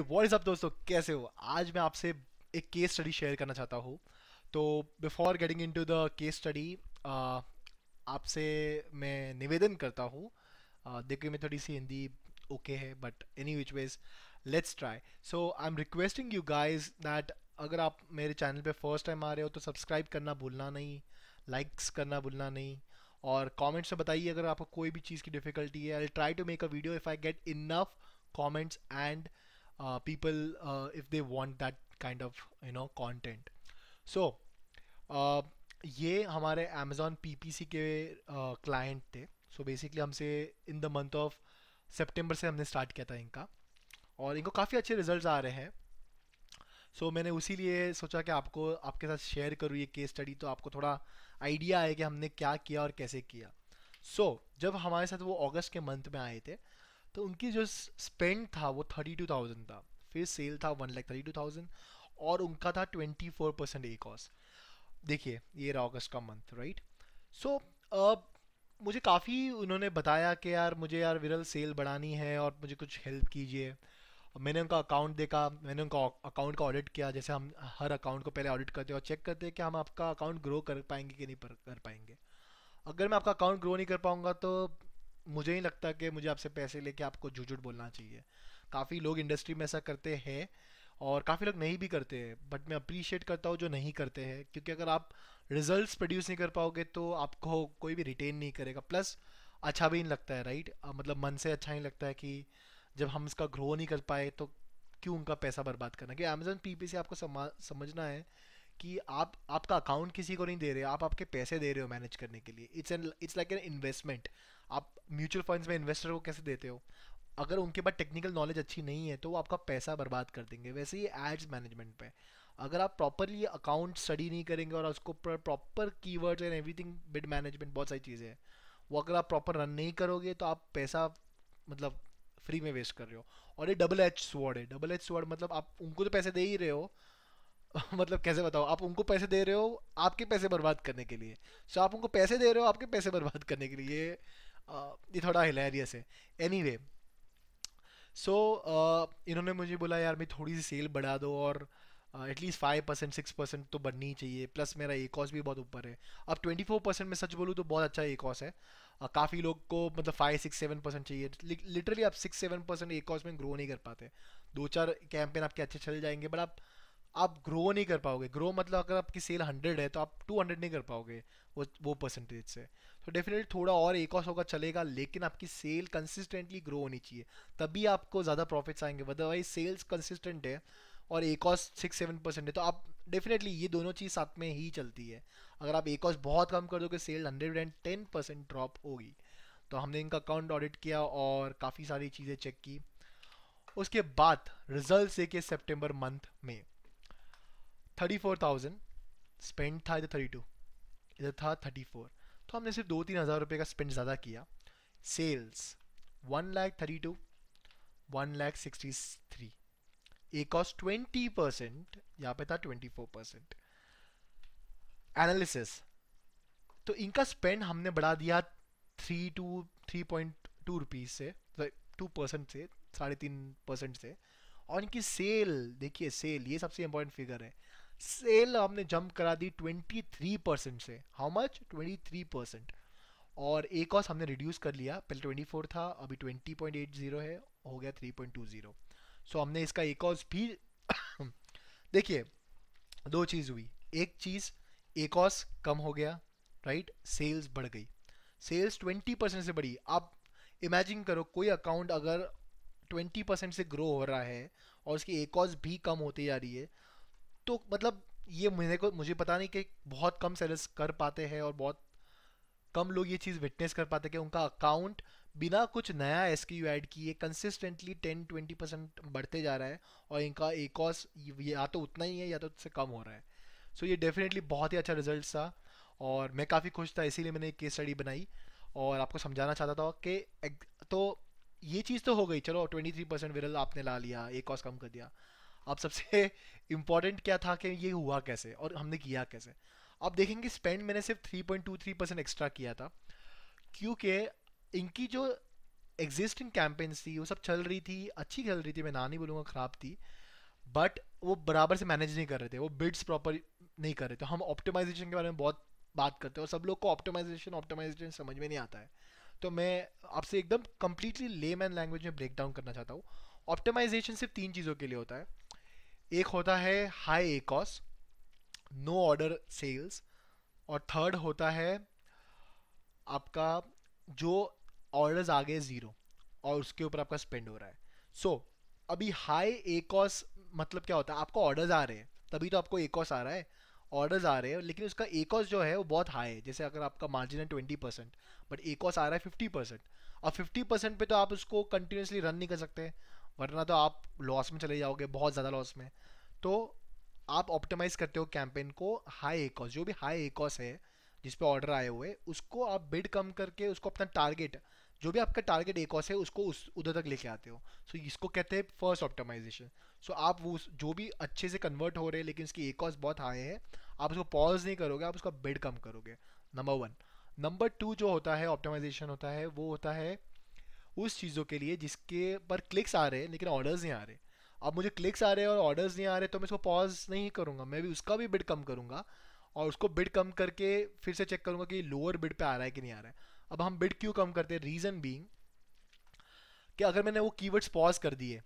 What is up दोस्तों कैसे हो आज मैं आपसे एक केस स्टडी शेयर करना चाहता हूँ तो before getting in to the case study आपसे मैं निवेदन करता हूँ देखिए मैं थोड़ी सी हिंदी ओके okay है but any which ways let's try so I am requesting you guys that अगर आप मेरे चैनल पे फर्स्ट टाइम आ रहे हो तो सब्सक्राइब करना भूलना नहीं लाइक्स करना भूलना नहीं और कमेंट्स में बताइए अगर आपको कोई भी चीज़ की डिफ़िकल्टी है I try to make a video if I get enough comments and uh, people uh, if they want that kind of you know content. So uh, ये हमारे Amazon PPC के क्लाइंट uh, थे सो so basically हमसे in the month of September से हमने start किया था इनका और इनको काफ़ी अच्छे रिजल्ट आ रहे हैं सो so, मैंने उसी लिए सोचा कि आपको आपके साथ शेयर करूँ ये केस स्टडी तो आपको थोड़ा आइडिया आए कि हमने क्या किया और कैसे किया सो so, जब हमारे साथ वो अगस्त के मंथ में आए थे तो उनकी जो स्पेंड था वो थर्टी टू थाउजेंड था फिर सेल था one lakh thirty two thousand और उनका था ट्वेंटी फोर परसेंट ए कॉस्ट देखिए ये रहा अगस्त का मंथ राइट सो अब मुझे काफ़ी उन्होंने बताया कि यार मुझे यार विरल सेल बढ़ानी है और मुझे कुछ हेल्प कीजिए मैंने उनका अकाउंट देखा मैंने उनका अकाउंट का ऑडिट किया जैसे हम हर अकाउंट को पहले ऑडिट करते हैं और चेक करते हैं कि हम आपका अकाउंट ग्रो कर पाएंगे कि नहीं कर पाएंगे अगर मैं आपका अकाउंट ग्रो नहीं कर पाऊंगा तो मुझे नहीं लगता कि मुझे आपसे पैसे लेके आपको झूठ बोलना चाहिए काफ़ी लोग इंडस्ट्री में ऐसा करते हैं और काफ़ी लोग नहीं भी करते हैं बट मैं अप्रिशिएट करता हूँ जो नहीं करते हैं क्योंकि अगर आप रिजल्ट्स प्रोड्यूस नहीं कर पाओगे तो आपको कोई भी रिटेन नहीं करेगा प्लस अच्छा भी नहीं लगता है राइट मतलब मन से अच्छा नहीं लगता है कि जब हम इसका ग्रो नहीं कर पाए तो क्यों उनका पैसा बर्बाद करना क्योंकि अमेजोन पी से आपको समझना है कि आप आपका अकाउंट किसी को नहीं दे रहे हो आप आपके पैसे दे रहे हो मैनेज करने के लिए it's an it's like an investment आप म्यूचुअल फंड्स में इन्वेस्टर को कैसे देते हो अगर उनके पास टेक्निकल नॉलेज अच्छी नहीं है तो वो आपका पैसा बर्बाद कर देंगे वैसे ही एड्स मैनेजमेंट पे अगर आप प्रॉपरली अकाउंट स्टडी नहीं करेंगे और उसको proper keywords and everything bid management बहुत सारी चीज़ें हैं वो अगर आप प्रॉपर रन नहीं करोगे तो आप पैसा मतलब फ्री में वेस्ट कर रहे हो और ये डबल एच स्वर्ड है डबल एच स्वर्ड मतलब आप उनको तो पैसे दे ही रहे हो मतलब कैसे बताओ आप उनको पैसे दे रहे हो आपके पैसे बर्बाद करने के लिए सो so, आप उनको पैसे दे रहे हो आपके पैसे बर्बाद करने के लिए ये थोड़ा हिलेरियस है एनी वे सो इन्होंने मुझे बोला यार मैं थोड़ी सी सेल बढ़ा दो और at least five percent six percent तो बढ़नी ही चाहिए प्लस मेरा ए कॉस भी बहुत ऊपर है अब ट्वेंटी फोर परसेंट में सच बोलूँ तो बहुत अच्छा ए कॉस है uh, काफ़ी लोग को मतलब फाइव सिक्स सेवन परसेंट चाहिए लिटरली आप सिक्स सेवन परसेंट ए कॉस में ग्रो नहीं कर पाते दो चार कैंपेन आपके अच्छे चल जाएंगे बट आप आप ग्रो नहीं कर पाओगे ग्रो मतलब अगर आपकी सेल हंड्रेड है तो आप टू हंड्रेड नहीं कर पाओगे वो वो परसेंटेज से तो डेफिनेटली थोड़ा और एक और होगा चलेगा लेकिन आपकी सेल कंसिस्टेंटली ग्रो होनी चाहिए तभी आपको ज़्यादा प्रॉफिट्स आएंगे अदरवाइज सेल्स कंसिस्टेंट है और एक और सिक्स सेवन परसेंट है तो आप डेफिनेटली ये दोनों चीज़ साथ में ही चलती है अगर आप एक और बहुत कम कर दोगे cell hundred and ten percent drop होगी तो हमने इनका अकाउंट ऑडिट किया और काफ़ी सारी चीज़ें चेक की उसके बाद रिजल्ट देखे सेप्टेम्बर मंथ में थर्टी फोर थाउजेंड स्पेंड था इधर थर्टी टू इधर था थर्टी फोर तो हमने सिर्फ दो तीन हज़ार रुपये का स्पेंड ज़्यादा किया sales one lakh thirty two one lakh sixty three ACoS twenty percent यहाँ पे था ट्वेंटी फोर परसेंट एनालिसिस तो इनका स्पेंड हमने बढ़ा दिया three two three point two rupees से टू परसेंट से साढ़े तीन परसेंट से और इनकी सेल देखिए सेल ये सबसे इंपॉर्टेंट फिगर है सेल हमने जंप करा दी 23 परसेंट से हाउ मच 23 परसेंट और ए कॉस हमने रिड्यूस कर लिया पहले 24 था अभी 20.80 है हो गया 3.20 सो so, हमने इसका ए कॉस भी देखिए दो चीज़ हुई एक चीज़ ए कॉस कम हो गया राइट right? सेल्स बढ़ गई सेल्स 20 परसेंट से बढ़ी आप इमेजिन करो कोई अकाउंट अगर 20 परसेंट से ग्रो हो रहा है और उसकी ए कॉस भी कम होती जा रही है तो मतलब ये मेरे को मुझे पता नहीं कि बहुत कम सेलर्स कर पाते हैं और बहुत कम लोग ये चीज़ विटनेस कर पाते कि उनका अकाउंट बिना कुछ नया एस क्यू एड किए कंसिस्टेंटली टेन ट्वेंटी परसेंट बढ़ते जा रहा है और इनका एक और या तो उतना ही है या तो उससे कम हो रहा है सो so ये डेफिनेटली बहुत ही अच्छा रिजल्ट था और मैं काफ़ी खुश था इसीलिए मैंने एक केस स्टडी बनाई और आपको समझाना चाहता था कि तो ये चीज़ तो हो गई चलो ट्वेंटी थ्री परसेंट विरल आपने ला लिया एक कॉस कम कर दिया अब सबसे इम्पॉर्टेंट क्या था कि ये हुआ कैसे और हमने किया कैसे आप देखेंगे स्पेंड मैंने सिर्फ 3.23 परसेंट एक्स्ट्रा किया था क्योंकि इनकी जो एग्जिस्टिंग कैंपेन्स थी वो सब चल रही थी अच्छी चल रही थी मैं ना नहीं बोलूँगा ख़राब थी बट वो बराबर से मैनेज नहीं कर रहे थे वो बिड्स प्रॉपर नहीं कर रहे थे तो हम ऑप्टिमाइजेशन के बारे में बहुत बात करते हैं और सब लोग को ऑप्टिमाइजेशन ऑप्टिमाइजेशन समझ में नहीं आता है तो मैं आपसे एकदम कम्प्लीटली ले मैन लैंग्वेज में ब्रेक डाउन करना चाहता हूँ ऑप्टिमाइजेशन सिर्फ तीन चीज़ों के लिए होता है एक होता है high ACoS no order sales और थर्ड होता है आपका जो ऑर्डर्स आ गए ज़ीरो और उसके ऊपर आपका स्पेंड हो रहा है सो so, अभी हाई ए कॉस्ट मतलब क्या होता है आपको ऑर्डर्स आ रहे हैं तभी तो आपको ए कॉस आ रहा है ऑर्डर्स आ रहे हैं लेकिन उसका ए जो है वो बहुत हाई है जैसे अगर आपका मार्जिन है twenty percent but ACoS आ रहा है फिफ्टी परसेंट और फिफ्टी परसेंट पर तो आप उसको कंटिन्यूसली रन नहीं कर सकते वरना तो आप लॉस में चले जाओगे बहुत ज़्यादा लॉस में तो आप ऑप्टिमाइज़ करते हो कैंपेन को हाई एकॉस जो भी हाई एकॉस है जिस पे ऑर्डर आए हुए उसको आप बिड कम करके उसको अपना टारगेट जो भी आपका टारगेट एकॉस है उसको उस उधर तक लेके आते हो सो so, इसको कहते हैं फर्स्ट ऑप्टिमाइजेशन सो आप वो जो भी अच्छे से कन्वर्ट हो रहे हैं लेकिन उसकी एकॉस बहुत हाई है आप उसको पॉज नहीं करोगे आप उसका बिड कम करोगे नंबर वन नंबर टू जो होता है ऑप्टिमाइजेशन होता है वो होता है उस चीज़ों के लिए जिसके पर क्लिक्स आ रहे हैं लेकिन ऑर्डर्स नहीं आ रहे अब मुझे क्लिक्स आ रहे हैं और ऑर्डर्स नहीं आ रहे तो मैं इसको पॉज नहीं करूँगा मैं भी उसका भी बिड कम करूँगा और उसको बिड कम करके फिर से चेक करूँगा कि लोअर बिड पे आ रहा है कि नहीं आ रहा है अब हम बिड क्यों कम करते हैं रीज़न बींग कि अगर मैंने वो कीवर्ड्स पॉज कर दिए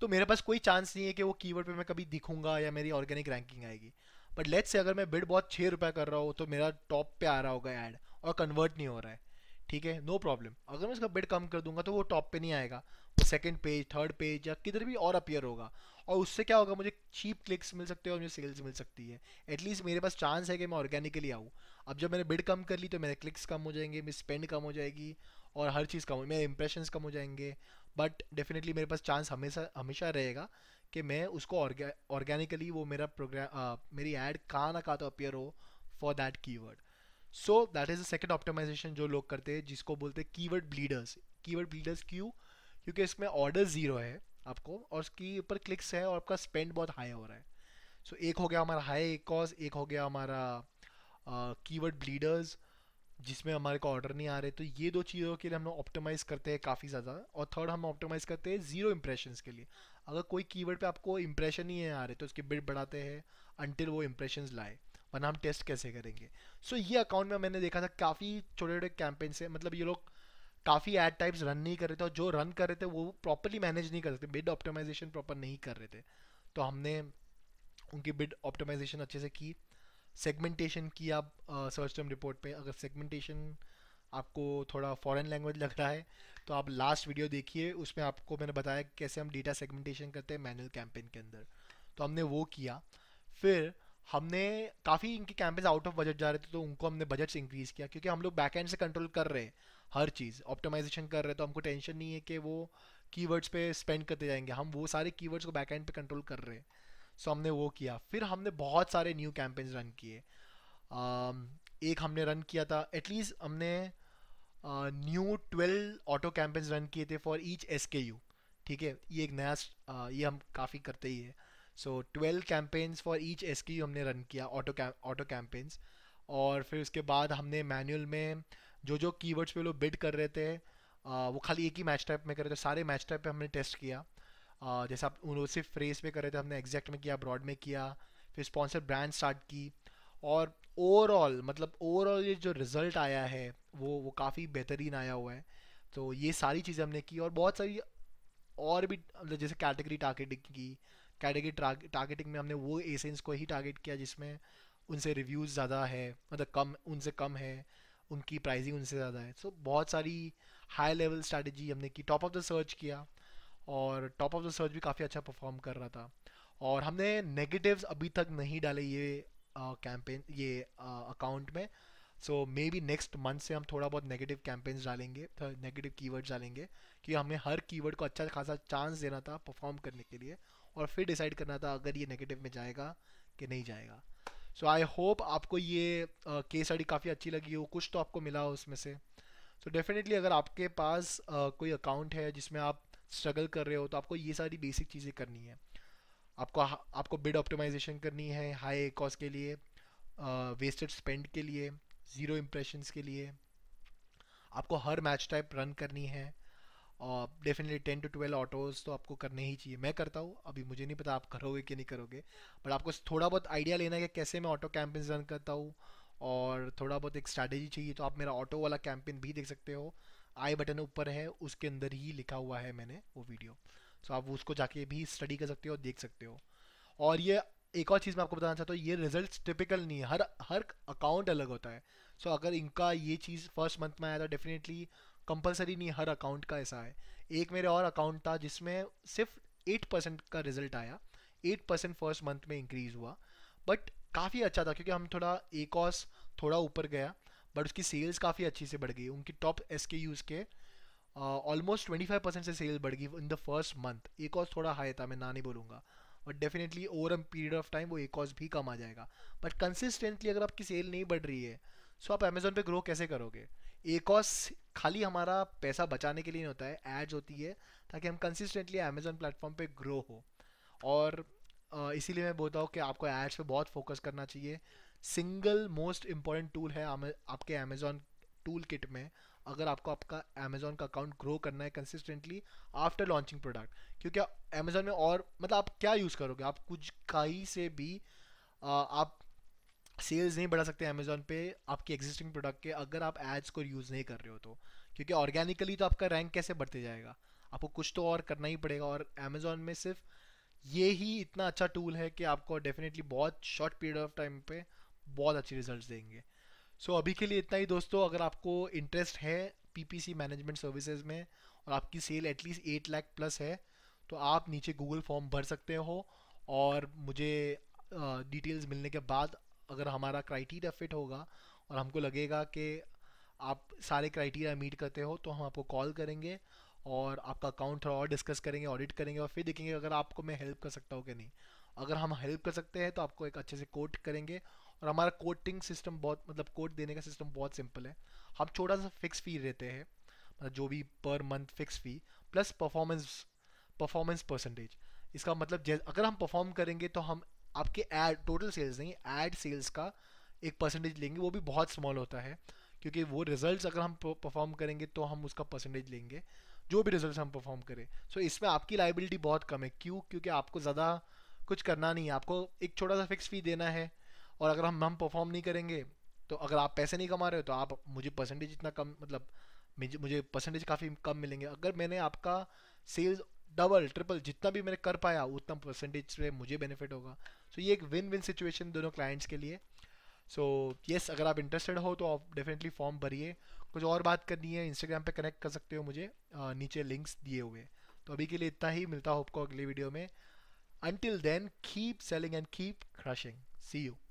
तो मेरे पास कोई चांस नहीं है कि वो कीवर्ड पे मैं कभी दिखूंगा या मेरी ऑर्गेनिक रैंकिंग आएगी बट लेट्स से अगर मैं बिड बहुत छः रुपये कर रहा हूँ तो मेरा टॉप पे आ रहा होगा ऐड और कन्वर्ट नहीं हो रहा है ठीक है नो प्रॉब्लम अगर मैं इसका बेड कम कर दूंगा तो वो टॉप पे नहीं आएगा वो सेकंड पेज थर्ड पेज या किधर भी और अपियर होगा और उससे क्या होगा मुझे चीप क्लिक्स मिल सकते हैं और मुझे सेल्स मिल सकती है एटलीस्ट मेरे पास चांस है कि मैं ऑर्गेनिकली आऊँ अब जब मैंने बिड कम कर ली तो मेरे क्लिक्स कम हो जाएंगे मेरी स्पेंड कम हो जाएगी और हर चीज़ कम हो मेरे इंप्रेशन कम हो जाएंगे बट डेफिनेटली मेरे पास चांस हमेशा हमेशा रहेगा कि मैं उसको ऑर्गेनिकली वो मेरा प्रोग्राम मेरी एड कहाँ ना कहाँ तो अपियर हो for that keyword so that is the second optimization जो लोग करते हैं जिसको बोलते हैं कीवर्ड ब्लीडर्स कीवर्ड ब्लीडर्स क्यों क्योंकि इसमें ऑर्डर जीरो है आपको और उसकी ऊपर क्लिक्स है और आपका स्पेंड बहुत हाई हो रहा है सो so, एक हो गया हमारा हाई कॉज एक हो गया हमारा कीवर्ड uh, ब्लीडर्स जिसमें हमारे को ऑर्डर नहीं आ रहे तो ये दो चीज़ों के लिए हम लोग ऑप्टिमाइज करते हैं काफ़ी ज़्यादा और थर्ड हम ऑप्टिमाइज करते हैं जीरो इंप्रेशन के लिए अगर कोई कीवर्ड पे आपको इंप्रेशन ही नहीं आ रहे तो उसके बिट बढ़ाते हैं अनटिल वो इम्प्रेशन लाए वरना हम टेस्ट कैसे करेंगे सो so, ये अकाउंट में मैंने देखा था काफ़ी छोटे छोटे कैंपेन से मतलब ये लोग काफ़ी एड टाइप्स रन नहीं कर रहे थे और जो रन कर रहे थे वो प्रॉपरली मैनेज नहीं कर रहे थे बिड ऑप्टिमाइजेशन प्रॉपर नहीं कर रहे थे तो हमने उनकी बिड ऑप्टिमाइजेशन अच्छे से की सेगमेंटेशन किया सर्च टर्म रिपोर्ट पे अगर सेगमेंटेशन आपको थोड़ा फॉरेन लैंग्वेज लग रहा है तो आप लास्ट वीडियो देखिए उसमें आपको मैंने बताया कैसे हम डेटा सेगमेंटेशन करते हैं मैनुअल कैंपेन के अंदर तो हमने वो किया फिर हमने काफ़ी इनके कैंपेन्स आउट ऑफ बजट जा रहे थे तो उनको हमने बजट इंक्रीज़ किया क्योंकि हम लोग बैक एंड से कंट्रोल कर रहे हैं हर चीज़ ऑप्टिमाइजेशन कर रहे हैं तो हमको टेंशन नहीं है कि वो कीवर्ड्स पे स्पेंड करते जाएंगे हम वो सारे कीवर्ड्स को बैक एंड पे कंट्रोल कर रहे हैं सो so, हमने वो किया फिर हमने बहुत सारे न्यू कैंपेन्स रन किए एक हमने रन किया था एटलीस्ट हमने new twelve auto campaigns run किए थे for each S K U ठीक है ये एक नया ये हम काफ़ी करते ही है so twelve campaigns for each S की हमने रन किया ऑटो ऑटो कैंपेन्स और फिर उसके बाद हमने मैनुअल में जो जो कीवर्ड्स पे लोग बिड कर रहे थे वो खाली एक ही मैच टाइप में कर रहे थे सारे मैच टाइप पे हमने टेस्ट किया जैसा जैसे आप उन सिर्फ फ्रेस पे कर रहे थे हमने एग्जैक्ट में किया ब्रॉड में किया फिर स्पॉन्सर ब्रांड स्टार्ट की और ओवरऑल मतलब ओवरऑल ये जो रिज़ल्ट आया है वो वो काफ़ी बेहतरीन आया हुआ है तो ये सारी चीज़ें हमने की और बहुत सारी और भी मतलब जैसे कैटेगरी टारगेटिंग की कैटेगरी टारगेटिंग में हमने वो एसेंस को ही टारगेट किया जिसमें उनसे रिव्यूज़ ज़्यादा है मतलब कम उनसे कम है उनकी प्राइसिंग उनसे ज़्यादा है सो so, बहुत सारी हाई लेवल स्ट्रैटेजी हमने की टॉप ऑफ द सर्च किया और टॉप ऑफ द सर्च भी काफ़ी अच्छा परफॉर्म कर रहा था और हमने नेगेटिव्स अभी तक नहीं डाले ये कैंपेन uh, ये अकाउंट uh, में so may be next month से हम थोड़ा बहुत नेगेटिव कैंपेन्स डालेंगे नेगेटिव कीवर्ड्स डालेंगे क्योंकि हमें हर कीवर्ड को अच्छा खासा चांस देना था परफॉर्म करने के लिए और फिर डिसाइड करना था अगर ये नेगेटिव में जाएगा कि नहीं जाएगा सो आई होप आपको ये केस स्टडी काफ़ी अच्छी लगी हो कुछ तो आपको मिला हो उसमें से सो so डेफिनेटली अगर आपके पास uh, कोई अकाउंट है जिसमें आप स्ट्रगल कर रहे हो तो आपको ये सारी बेसिक चीज़ें करनी है आपको आपको बिड ऑप्टिमाइजेशन करनी है हाई कॉस्ट के लिए वेस्टेड uh, स्पेंड के लिए ज़ीरो इम्प्रेशन के लिए आपको हर मैच टाइप रन करनी है definitely ten two twelve autos तो आपको करने ही चाहिए मैं करता हूँ अभी मुझे नहीं पता आप करोगे कि नहीं करोगे बट आपको थोड़ा बहुत आइडिया लेना है कि कैसे मैं ऑटो कैंपेन्स रन करता हूँ और थोड़ा बहुत एक स्ट्रैटेजी चाहिए तो आप मेरा ऑटो वाला कैंपेन भी देख सकते हो आई बटन ऊपर है उसके अंदर ही लिखा हुआ है मैंने वो वीडियो सो आप उसको जाके भी स्टडी कर सकते हो देख सकते हो और ये एक और चीज़ मैं आपको बताना चाहता हूँ ये रिजल्ट टिपिकल नहीं है हर हर अकाउंट अलग होता है सो so अगर इनका ये चीज़ फर्स्ट मंथ में आया तो डेफिनेटली कंपलसरी नहीं हर अकाउंट का ऐसा है एक मेरे और अकाउंट था जिसमें सिर्फ एट परसेंट का रिजल्ट आया एट परसेंट फर्स्ट मंथ में इंक्रीज़ हुआ बट काफ़ी अच्छा था क्योंकि हम थोड़ा एकॉस थोड़ा ऊपर गया बट उसकी सेल्स काफ़ी अच्छी से बढ़ गई उनकी टॉप एस के यूज़ के ऑलमोस्ट ट्वेंटी फाइव परसेंट से सेल बढ़ गई इन द फर्स्ट मंथ एक और थोड़ा हाई था मैं ना नहीं बोलूँगा but definitely over a period of time वो एक और भी कम आ जाएगा बट कंसिस्टेंटली अगर आपकी सेल नहीं बढ़ रही है सो तो so आप अमेजोन पर ग्रो कैसे करोगे एक और खाली हमारा पैसा बचाने के लिए नहीं होता है एड्स होती है ताकि हम कंसिस्टेंटली अमेजोन प्लेटफॉर्म पे ग्रो हो और इसीलिए मैं बोलता हूँ कि आपको एड्स पे बहुत फोकस करना चाहिए सिंगल मोस्ट इम्पॉर्टेंट टूल है आपके अमेजोन टूल किट में अगर आपको आपका अमेजोन का अकाउंट ग्रो करना है कंसिस्टेंटली आफ्टर लॉन्चिंग प्रोडक्ट क्योंकि अमेजोन में और मतलब आप क्या यूज़ करोगे आप कुछ कहीं से भी आप सेल्स नहीं बढ़ा सकते अमेजोन पे आपके एग्जिस्टिंग प्रोडक्ट के अगर आप एड्स को यूज़ नहीं कर रहे हो तो क्योंकि ऑर्गेनिकली तो आपका रैंक कैसे बढ़ते जाएगा आपको कुछ तो और करना ही पड़ेगा और अमेजोन में सिर्फ ये ही इतना अच्छा टूल है कि आपको डेफिनेटली बहुत शॉर्ट पीरियड ऑफ टाइम पे बहुत अच्छे रिजल्ट देंगे सो so, अभी के लिए इतना ही दोस्तों अगर आपको इंटरेस्ट है पीपीसी मैनेजमेंट सर्विसेज में और आपकी sale at least eight lakh plus है तो आप नीचे गूगल फॉर्म भर सकते हो और मुझे डिटेल्स मिलने के बाद अगर हमारा क्राइटेरिया फिट होगा और हमको लगेगा कि आप सारे क्राइटेरिया मीट करते हो तो हम आपको कॉल करेंगे और आपका अकाउंट थोड़ा और डिस्कस करेंगे ऑडिट करेंगे और फिर देखेंगे अगर आपको मैं हेल्प कर सकता हूँ कि नहीं अगर हम हेल्प कर सकते हैं तो आपको एक अच्छे से कोट करेंगे और हमारा कोटिंग सिस्टम बहुत मतलब कोट देने का सिस्टम बहुत सिंपल है हम छोटा सा फिक्स फ़ी देते हैं मतलब जो भी per month fix fee plus performance performance percentage इसका मतलब अगर हम परफॉर्म करेंगे तो हम आपके एड टोटल सेल्स नहीं एड सेल्स का एक परसेंटेज लेंगे वो भी बहुत स्मॉल होता है क्योंकि वो रिजल्ट्स अगर हम परफॉर्म करेंगे तो हम उसका परसेंटेज लेंगे जो भी रिजल्ट्स हम परफॉर्म करें सो so, इसमें आपकी लाइबिलिटी बहुत कम है क्यों क्योंकि आपको ज़्यादा कुछ करना नहीं है आपको एक छोटा सा फिक्स फी देना है और अगर हम हम परफॉर्म नहीं करेंगे तो अगर आप पैसे नहीं कमा रहे हो तो आप मुझे परसेंटेज इतना कम मतलब मुझे मुझे परसेंटेज काफ़ी कम मिलेंगे अगर मैंने आपका सेल्स डबल ट्रिपल जितना भी मैंने कर पाया उतना परसेंटेज पे मुझे बेनिफिट होगा सो so, ये एक विन विन सिचुएशन दोनों क्लाइंट्स के लिए सो so, यस yes, अगर आप इंटरेस्टेड हो तो आप डेफिनेटली फॉर्म भरिए कुछ और बात करनी है इंस्टाग्राम पे कनेक्ट कर सकते हो मुझे नीचे लिंक्स दिए हुए तो अभी के लिए इतना ही मिलता हो आपको अगले वीडियो में until then keep selling and keep crushing see you